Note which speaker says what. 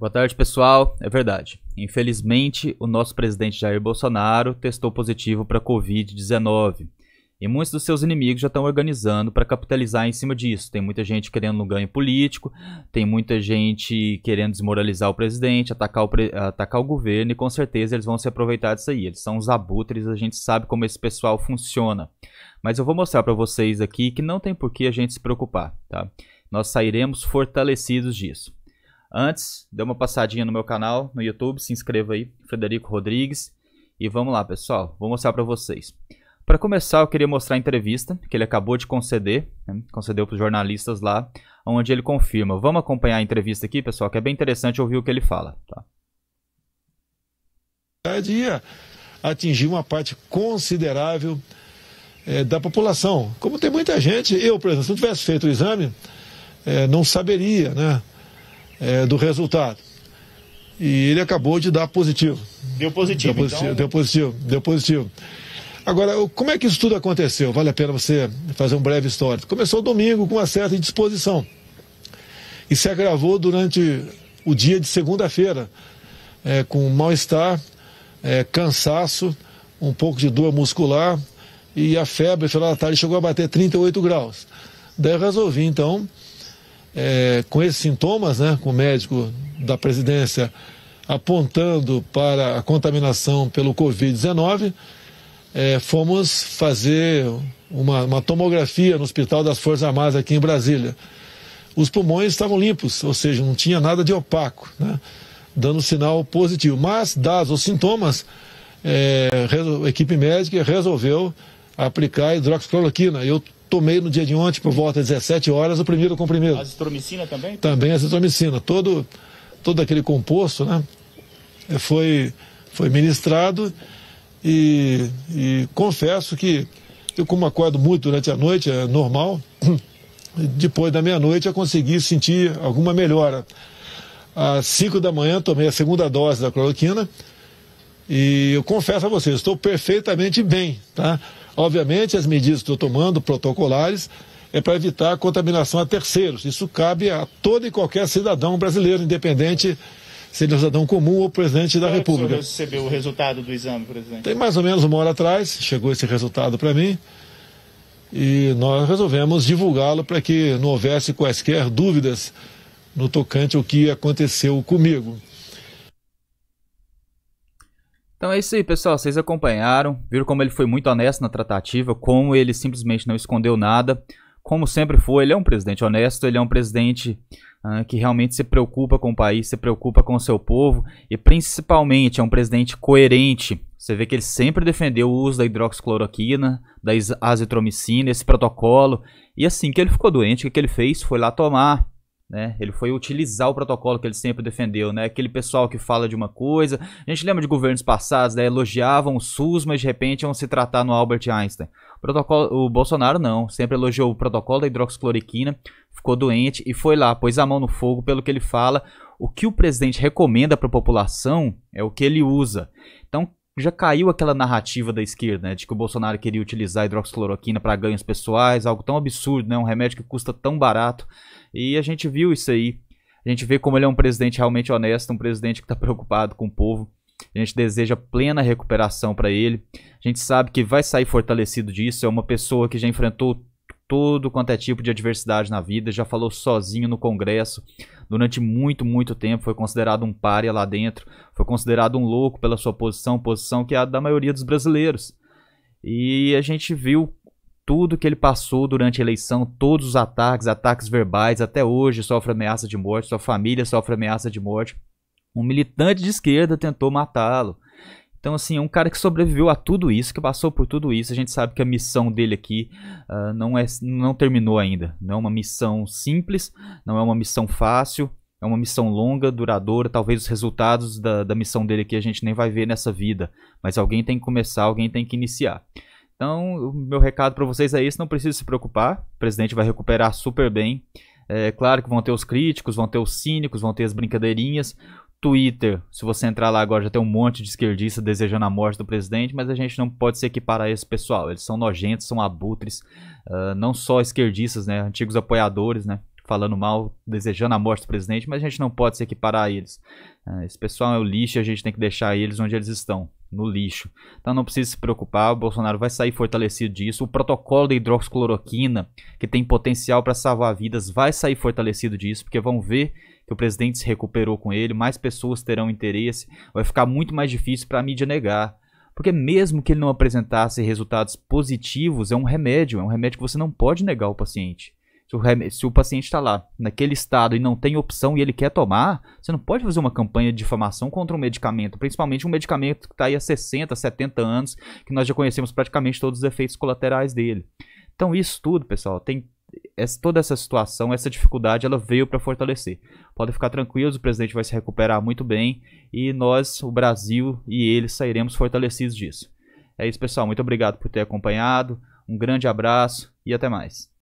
Speaker 1: Boa tarde, pessoal. É verdade. Infelizmente, o nosso presidente Jair Bolsonaro testou positivo para a Covid-19. E muitos dos seus inimigos já estão organizando para capitalizar em cima disso. Tem muita gente querendo um ganho político, tem muita gente querendo desmoralizar o presidente, atacar o, pre... atacar o governo, e com certeza eles vão se aproveitar disso aí. Eles são os abutres, a gente sabe como esse pessoal funciona. Mas eu vou mostrar para vocês aqui que não tem por que a gente se preocupar, tá? Nós sairemos fortalecidos disso. Antes, dê uma passadinha no meu canal no YouTube, se inscreva aí, Frederico Rodrigues. E vamos lá, pessoal, vou mostrar para vocês. Para começar, eu queria mostrar a entrevista que ele acabou de conceder, né? concedeu para os jornalistas lá, onde ele confirma. Vamos acompanhar a entrevista aqui, pessoal, que é bem interessante ouvir o que ele fala. Tá?
Speaker 2: Ia é atingir uma parte considerável é, da população. Como tem muita gente, eu, por exemplo, se não tivesse feito o exame, é, não saberia, né? é, do resultado. E ele acabou de dar positivo. Deu positivo, deu positivo, então... deu positivo, deu positivo. Agora, como é que isso tudo aconteceu? Vale a pena você fazer um breve histórico. Começou domingo com uma certa indisposição e se agravou durante o dia de segunda-feira, é, com mal-estar, é, cansaço, um pouco de dor muscular e a febre, no final da tarde, chegou a bater 38 graus. Daí resolvi, então, é, com esses sintomas, né, com o médico da presidência apontando para a contaminação pelo Covid-19, é, fomos fazer uma, uma, tomografia no Hospital das Forças Armadas aqui em Brasília. Os pulmões estavam limpos, ou seja, não tinha nada de opaco, né? dando sinal positivo. Mas, dados os sintomas, é, a equipe médica resolveu aplicar hidroxicloroquina. Eu Tomei no dia de ontem, por volta das 17 horas, o primeiro comprimido.
Speaker 1: Azitromicina também?
Speaker 2: Também azitromicina. Todo, todo aquele composto, né? É, foi, foi ministrado e, e confesso que eu, como acordo muito durante a noite, é normal, depois da meia-noite eu consegui sentir alguma melhora. Às 5 da manhã tomei a segunda dose da cloroquina e eu confesso a vocês, estou perfeitamente bem, tá? Obviamente, as medidas que estou tomando, protocolares, é para evitar a contaminação a terceiros. Isso cabe a todo e qualquer cidadão brasileiro, independente se ele é um cidadão comum ou presidente da é Quando República. Você
Speaker 1: recebeu o resultado do exame, presidente?
Speaker 2: Tem mais ou menos uma hora atrás, chegou esse resultado para mim. E nós resolvemos divulgá-lo para que não houvesse quaisquer dúvidas no tocante ao que aconteceu comigo.
Speaker 1: Então é isso aí, pessoal. Vocês acompanharam, viram como ele foi muito honesto na tratativa, como ele simplesmente não escondeu nada. Como sempre foi, ele é um presidente honesto, ele é um presidente uh, que realmente se preocupa com o país, se preocupa com o seu povo e principalmente é um presidente coerente. Você vê que ele sempre defendeu o uso da hidroxicloroquina, da azitromicina, esse protocolo. E assim que ele ficou doente, o que ele fez? Foi lá tomar né? Ele foi utilizar o protocolo que ele sempre defendeu, né? Aquele pessoal que fala de uma coisa. A gente lembra de governos passados, né? Elogiavam o SUS, mas de repente iam se tratar no Albert Einstein. O, protocolo, o Bolsonaro não, sempre elogiou o protocolo da hidroxicloroquina, ficou doente e foi lá, pôs a mão no fogo pelo que ele fala. O que o presidente recomenda para a população é o que ele usa. Então, já caiu aquela narrativa da esquerda, né, de que o Bolsonaro queria utilizar hidroxicloroquina para ganhos pessoais, algo tão absurdo, né, um remédio que custa tão barato. E a gente viu isso aí. A gente vê como ele é um presidente realmente honesto, um presidente que está preocupado com o povo. A gente deseja plena recuperação para ele. A gente sabe que vai sair fortalecido disso. É uma pessoa que já enfrentou todo quanto é tipo de adversidade na vida, já falou sozinho no Congresso, durante muito, muito tempo, foi considerado um pária lá dentro, foi considerado um louco pela sua posição, posição que é a da maioria dos brasileiros. E a gente viu tudo que ele passou durante a eleição, todos os ataques, ataques verbais, até hoje sofre ameaça de morte, sua família sofre ameaça de morte. Um militante de esquerda tentou matá-lo. Então, assim, é um cara que sobreviveu a tudo isso, que passou por tudo isso. A gente sabe que a missão dele aqui uh, não, é, não terminou ainda. Não é uma missão simples, não é uma missão fácil, é uma missão longa, duradoura. Talvez os resultados da, da missão dele aqui a gente nem vai ver nessa vida. Mas alguém tem que começar, alguém tem que iniciar. Então, o meu recado para vocês é isso: não precisa se preocupar, o presidente vai recuperar super bem. É claro que vão ter os críticos, vão ter os cínicos, vão ter as brincadeirinhas. Twitter, se você entrar lá agora, já tem um monte de esquerdista desejando a morte do presidente, mas a gente não pode se equiparar a esse pessoal. Eles são nojentos, são abutres, uh, não só esquerdistas, né? Antigos apoiadores, né? Falando mal, desejando a morte do presidente, mas a gente não pode se equiparar a eles. Uh, esse pessoal é o lixo e a gente tem que deixar eles onde eles estão no lixo. Então não precisa se preocupar, o Bolsonaro vai sair fortalecido disso. O protocolo da hidroxicloroquina, que tem potencial para salvar vidas, vai sair fortalecido disso, porque vão ver que o presidente se recuperou com ele, mais pessoas terão interesse, vai ficar muito mais difícil para a mídia negar. Porque mesmo que ele não apresentasse resultados positivos, é um remédio, é um remédio que você não pode negar ao paciente. Se o, rem... se o paciente está lá, naquele estado, e não tem opção e ele quer tomar, você não pode fazer uma campanha de difamação contra um medicamento, principalmente um medicamento que está aí há 60, 70 anos, que nós já conhecemos praticamente todos os efeitos colaterais dele. Então, isso tudo, pessoal, tem essa, toda essa situação, essa dificuldade, ela veio para fortalecer. Podem ficar tranquilos, o presidente vai se recuperar muito bem e nós, o Brasil e ele, sairemos fortalecidos disso. É isso, pessoal. Muito obrigado por ter acompanhado. Um grande abraço e até mais.